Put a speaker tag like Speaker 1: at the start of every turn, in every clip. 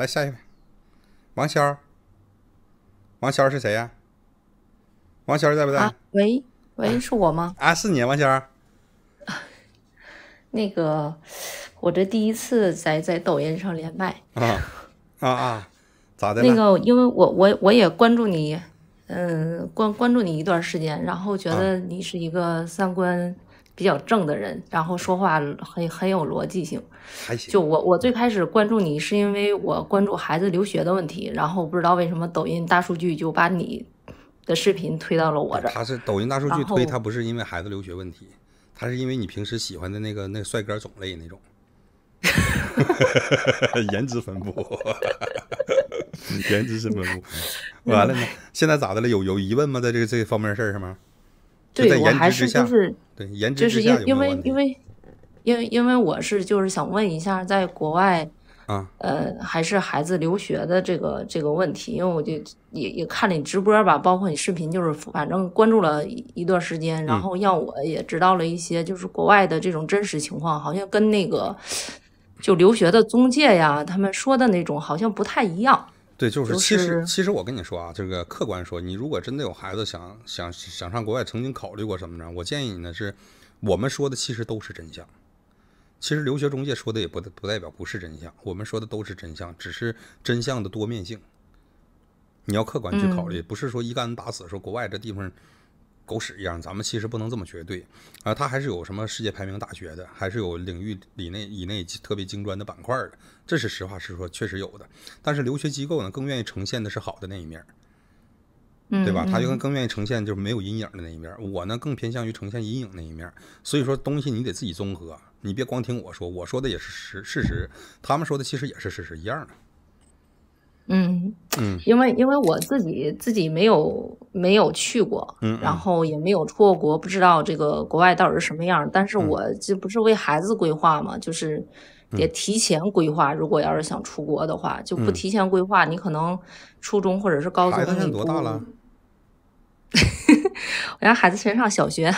Speaker 1: 来下一位，王潇，王潇是谁呀？王潇在不在？
Speaker 2: 喂喂，是我吗？
Speaker 1: 啊，是你，王潇。
Speaker 2: 那个，我这第一次在在抖音上连麦。
Speaker 1: 啊啊啊！咋的？那个，
Speaker 2: 因为我我我也关注你，嗯，关关注你一段时间，然后觉得你是一个三观。比较正的人，然后说话很很有逻辑性，还行。就我我最开始关注你，是因为我关注孩子留学的问题，然后不知道为什么抖音大数据就把你的视频推到了我这。他是抖音大
Speaker 1: 数据推他不是因为孩子留学问题，他是因为你平时喜欢的那个那帅哥种类那种，颜值分布，颜值分布。完了呢，现在咋的了？有有疑问吗？在这个这方面事儿上吗？
Speaker 2: 对我还是就是。
Speaker 1: 就是因因为
Speaker 2: 因为因为因为我是就是想问一下，在国外啊，呃，还是孩子留学的这个这个问题，因为我就也也看了你直播吧，包括你视频，就是反正关注了一段时间，然后让我也知道了一些，就是国外的这种真实情况，好像跟那个就留学的中介呀，他们说的那种好像不太一样。
Speaker 1: 对，就是其实其实我跟你说啊，这个客观说，你如果真的有孩子想想想上国外，曾经考虑过什么呢？我建议你呢是，我们说的其实都是真相。其实留学中介说的也不不代表不是真相，我们说的都是真相，只是真相的多面性。你要客观去考虑，不是说一竿子打死说国外这地方。狗屎一样，咱们其实不能这么绝对啊，它还是有什么世界排名大学的，还是有领域里内以内特别精专的板块的，这是实话实说，确实有的。但是留学机构呢，更愿意呈现的是好的那一面，对吧？他就更愿意呈现就是没有阴影的那一面。我呢，更偏向于呈现阴影那一面。所以说，东西你得自己综合，你别光听我说，我说的也是实事实，他们说的其实也是事实一样的。
Speaker 2: 嗯因为因为我自己自己没有没有去过，嗯，然后也没有出过国，不知道这个国外到底是什么样。但是我这不是为孩子规划嘛，就是得提前规划。如果要是想出国的话，就不提前规划，你可能初中或者是高中。孩子多大了？我家孩子先上小学。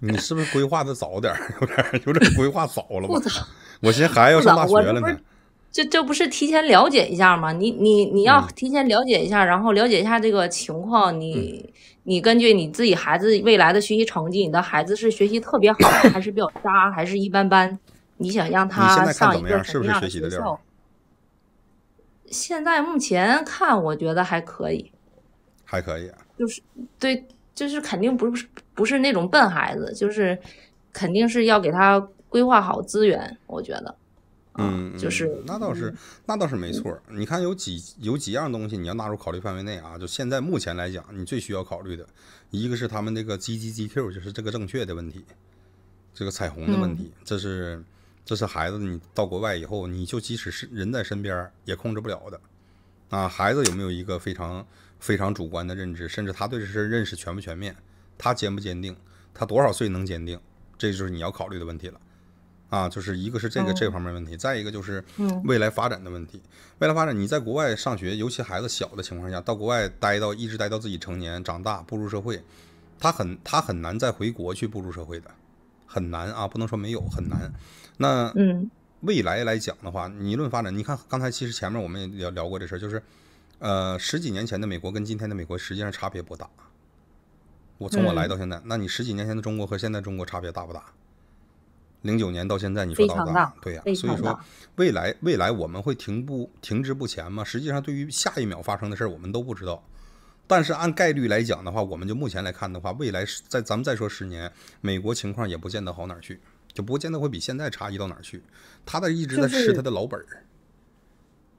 Speaker 1: 你是不是规划的早点 有点有点规划早了吧？我寻思孩子要上大学了呢。
Speaker 2: 这这不是提前了解一下吗？你你你要提前了解一下，然后了解一下这个情况。你你根据你自己孩子未来的学习成绩，你的孩子是学习特别好，还是比较渣，还是一般般？你想让他上一个什么样学习的校？现在目前看，我觉得还可以，还可以，就是对，就是肯定不是不是那种笨孩子，就是肯定是要给他规划好资源，我觉得。
Speaker 1: 嗯，就是那倒是那倒是没错。你看有几有几样东西你要纳入考虑范围内啊？就现在目前来讲，你最需要考虑的一个是他们那个 G G G Q，就是这个正确的问题，这个彩虹的问题，这是这是孩子你到国外以后，你就即使是人在身边也控制不了的啊。孩子有没有一个非常非常主观的认知，甚至他对这事认识全不全面，他坚不坚定，他多少岁能坚定，这就是你要考虑的问题了。啊，就是一个是这个这方面问题，再一个就是未来发展的问题。未来发展，你在国外上学，尤其孩子小的情况下，到国外待到一直待到自己成年长大步入社会，他很他很难再回国去步入社会的，很难啊，不能说没有，很难。那嗯，未来来讲的话，你论发展，你看刚才其实前面我们也聊聊过这事儿，就是呃十几年前的美国跟今天的美国实际上差别不大。我从我来到现在，那你十几年前的中国和现在中国差别大不大？零九年到现在，你说涨哥，对呀，所以说未来未来我们会停不停止不前吗？实际上，对于下一秒发生的事儿，我们都不知道。但是按概率来讲的话，我们就目前来看的话，未来在咱们再说十年，美国情况也不见得好哪儿去，就不见得会比现在差异到哪儿去。他那一直在吃他的老本儿。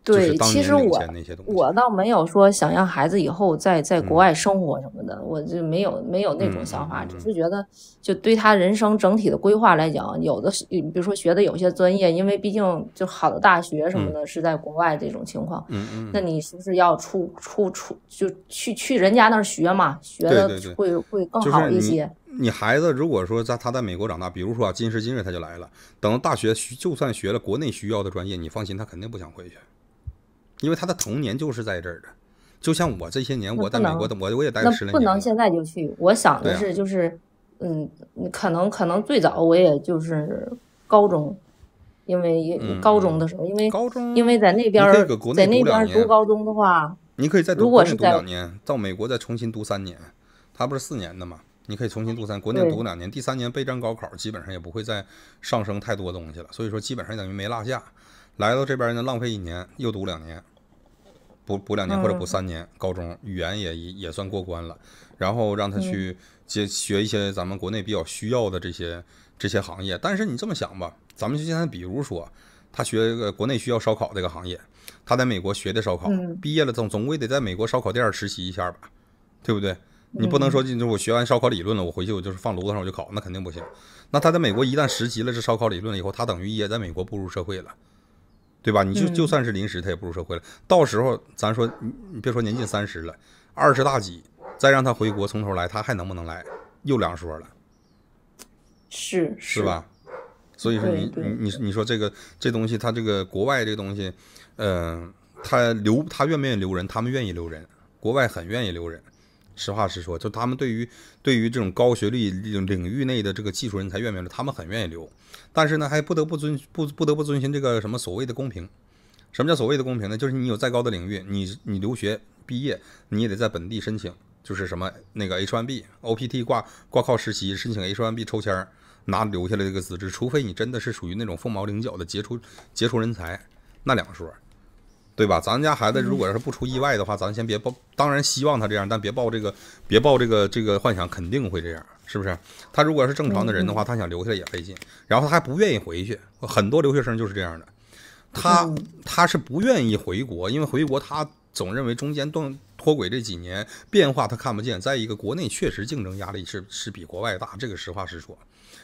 Speaker 2: 对，其实我我倒没有说想让孩子以后在在国外生活什么的，我就没有没有那种想法，只是觉得就对他人生整体的规划来讲，有的比如说学的有些专业，因为毕竟就好的大学什么的是在国外这种情况，嗯那你是不是要出出出就去去人家那儿学嘛，学的会会更好一些。你
Speaker 1: 孩子如果说在他在美国长大，比如说今时今日他就来了，等大学就算学了国内需要的专业，你放心，他肯定不想回去。因为他的童年就是在这儿的，就像我这些年我在美国，的，我我也待了十来年。不能
Speaker 2: 现在就去，我想的是就是，嗯，可能可能最早我也就是高中，因为高中的时候，因为高中因为在那边，在那边读高中的话，你
Speaker 1: 可以在国内读两年，到美国再重新读三年，他不是四年的嘛？你可以重新读三，国内读两年，第三年备战高考，基本上也不会再上升太多东西了，所以说基本上等于没落下。来到这边，呢，浪费一年，又读两年，补补两年或者补三年高中，语言也也算过关了。然后让他去接学一些咱们国内比较需要的这些这些行业。但是你这么想吧，咱们现在比如说他学个国内需要烧烤这个行业，他在美国学的烧烤，毕业了总总归得在美国烧烤店实习一下吧，对不对？你不能说就我学完烧烤理论了，我回去我就是放炉子上我就烤，那肯定不行。那他在美国一旦实习了这烧烤理论了以后，他等于也在美国步入社会了。对吧？你就就算是临时，他也不入社会了。到时候咱说，你别说年近三十了，二十大几，再让他回国从头来，他还能不能来？又两说了，
Speaker 2: 是是吧？
Speaker 1: 所以说你你你你说这个这东西，他这个国外这东西，呃，他留他愿不愿意留人？他们愿意留人，国外很愿意留人。实话实说，就他们对于对于这种高学历领领域内的这个技术人才愿意他们很愿意留，但是呢，还不得不遵不不得不遵循这个什么所谓的公平。什么叫所谓的公平呢？就是你有再高的领域，你你留学毕业，你也得在本地申请，就是什么那个 H1B、OPT 挂挂靠实习，申请 H1B 抽签拿留下来这个资质，除非你真的是属于那种凤毛麟角的杰出杰出人才，那两说。对吧？咱家孩子，如果要是不出意外的话，咱先别抱。当然希望他这样，但别抱这个，别抱这个这个幻想，肯定会这样，是不是？他如果是正常的人的话，他想留下来也费劲，然后他还不愿意回去。很多留学生就是这样的，他他是不愿意回国，因为回国他总认为中间断。脱轨这几年变化他看不见。再一个，国内确实竞争压力是是比国外大，这个实话实说。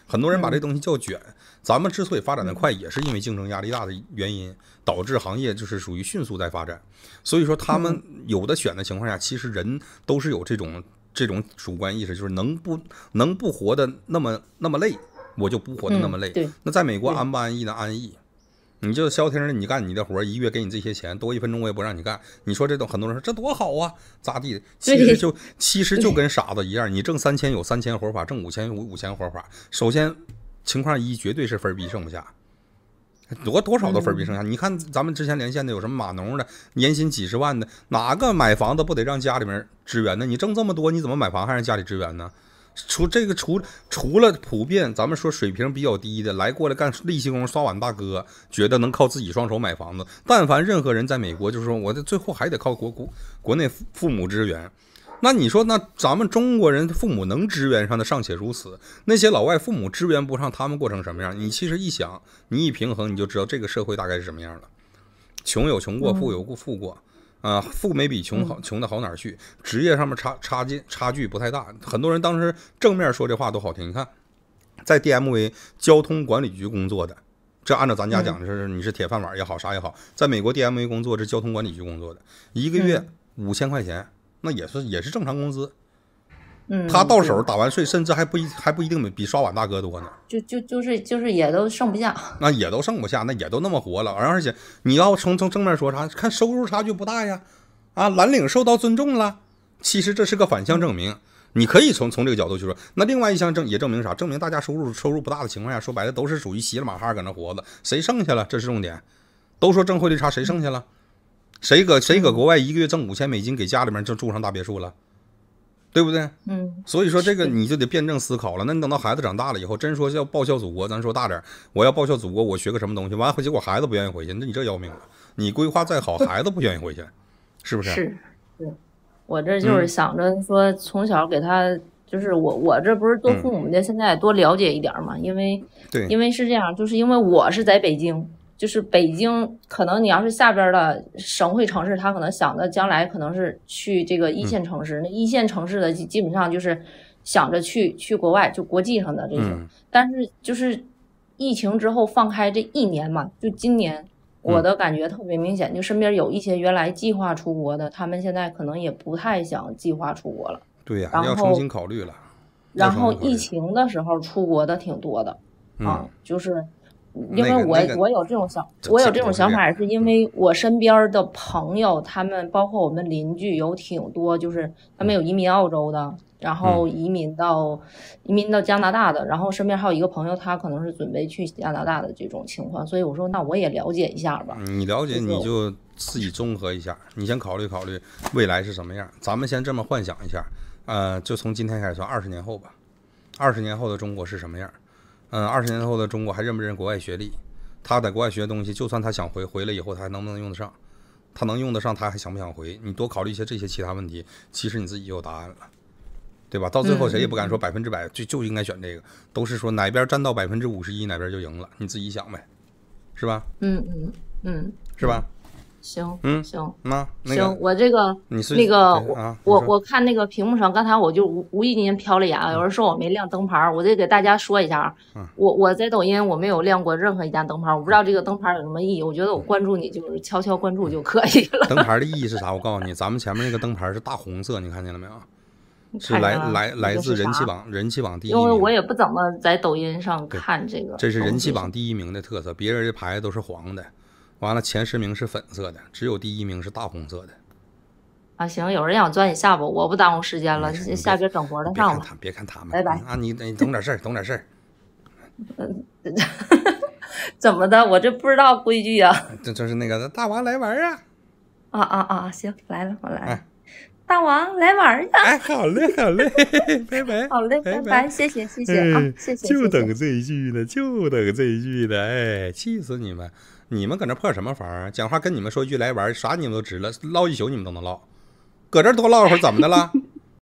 Speaker 1: 很多人把这东西叫卷，咱们之所以发展的快，也是因为竞争压力大的原因，导致行业就是属于迅速在发展。所以说，他们有的选的情况下，其实人都是有这种这种主观意识，就是能不能不活的那么那么累，我就不活的那么累。那在美国安不安逸呢？安逸。你就消停着，你干你的活儿，一月给你这些钱，多一分钟我也不让你干。你说这都很多人说这多好啊，咋地？其实就 其实就跟傻子一样，你挣三千有三千活法，挣五千五五千活法。首先情况一绝对是分逼剩不下，多多少都分逼剩下。你看咱们之前连线的有什么码农的，年薪几十万的，哪个买房子不得让家里面支援呢？你挣这么多，你怎么买房还让家里支援呢？除这个除除了普遍，咱们说水平比较低的来过来干力气工、刷碗，大哥觉得能靠自己双手买房子。但凡任何人在美国，就是说我的最后还得靠国国国内父父母支援。那你说，那咱们中国人父母能支援上的尚且如此，那些老外父母支援不上，他们过成什么样？你其实一想，你一平衡，你就知道这个社会大概是什么样了。穷有穷过，富有富过。啊，富没比穷好，穷的好哪去？职业上面差差劲，差距不太大。很多人当时正面说这话都好听。你看，在 DMV 交通管理局工作的，这按照咱家讲的是，你是铁饭碗也好，啥也好，在美国 DMV 工作，这交通管理局工作的，一个月五千块钱，那也是也是正常工资。
Speaker 2: 嗯，他到手打
Speaker 1: 完税，甚至还不一还不一定比比刷碗大哥多呢，
Speaker 2: 就就就是就是也都剩不下，
Speaker 1: 那也都剩不下，那也都那么活了，而而且你要从从正面说啥，看收入差距不大呀，啊蓝领受到尊重了，其实这是个反向证明，你可以从从这个角度去说。那另外一项证也证明啥？证明大家收入收入不大的情况下，说白了都是属于稀了马哈搁那活着，谁剩下了这是重点，都说挣汇率差谁剩下了，谁搁谁搁国外一个月挣五千美金给家里面就住上大别墅了。对不对？嗯，所以说这个你就得辩证思考了。那你等到孩子长大了以后，真说要报效祖国，咱说大点儿，我要报效祖国，我学个什么东西？完回结果孩子不愿意回去，那你这要命了。你规划再好，孩子不愿意回去，是不是？是，
Speaker 2: 对，我这就是想着说，从小给他就是我，我这不是做父母的，现在多了解一点嘛，因为对，因为是这样，就是因为我是在北京。就是北京，可能你要是下边的省会城市，他可能想着将来可能是去这个一线城市。那一线城市的基本上就是想着去去国外，就国际上的这些。但是就是疫情之后放开这一年嘛，就今年我的感觉特别明显，就身边有一些原来计划出国的，他们现在可能也不太想计划出国了。
Speaker 1: 对呀，要重新考虑了。然后疫
Speaker 2: 情的时候出国的挺多的啊，就是。因为我我有这种想，我有这种想法，是因为我身边的朋友，他们包括我们邻居，有挺多，就是他们有移民澳洲的，然后移民到移民到加拿大的，然后身边还有一个朋友，他可能是准备去加拿大的这种情况，所以我说那我也了解一下吧。
Speaker 1: 你了解你就自己综合一下，你先考虑考虑未来是什么样。咱们先这么幻想一下，呃，就从今天开始算二十年后吧，二十年后的中国是什么样？嗯，二十年后的中国还认不认国外学历？他在国外学的东西，就算他想回，回来以后他还能不能用得上？他能用得上，他还想不想回？你多考虑一些这些其他问题，其实你自己就有答案了，对吧？到最后谁也不敢说百分之百就就应该选这个，都是说哪边占到百分之五十一，哪边就赢了，你自己想呗，是吧？
Speaker 2: 嗯嗯嗯，是吧？行，嗯行，
Speaker 1: 那行，我
Speaker 2: 这个那个我我我看那个屏幕上，刚才我就无无意间瞟了眼，有人说我没亮灯牌，我得给大家说一下，啊，我我在抖音我没有亮过任何一家灯牌，我不知道这个灯牌有什么意义，我觉得我关注你就是悄悄关注就可以了。灯
Speaker 1: 牌的意义是啥？我告诉你，咱们前面那个灯牌是大红色，你看见了没有？
Speaker 2: 是来来来自人气榜
Speaker 1: 人气榜第一因为我
Speaker 2: 也不怎么在抖音上看这个。这是人气榜
Speaker 1: 第一名的特色，别人的牌子都是黄的。完了，前十名是粉色的，只有第一名是大红色的。
Speaker 2: 啊，行，有人想钻一下巴，我不耽误时间了，下边整活了，上吧。
Speaker 1: 别看他们，别看他们，拜拜。啊，你你懂点事儿，懂点事儿。
Speaker 2: 嗯，怎么的？我这不知道规矩啊。
Speaker 1: 这这是那个
Speaker 2: 大王来玩啊！啊啊啊！行，来了，我来了。大王来玩儿呀！哎，好
Speaker 1: 嘞，好嘞，
Speaker 2: 拜拜。好嘞，拜拜，谢谢谢谢啊，谢谢。就等
Speaker 1: 这一句呢，就等这一句呢，哎，气死你们！你们搁那破什么房啊？讲话跟你们说一句来玩，啥你们都值了，唠一宿你们都能唠，搁这多唠会儿怎么的了？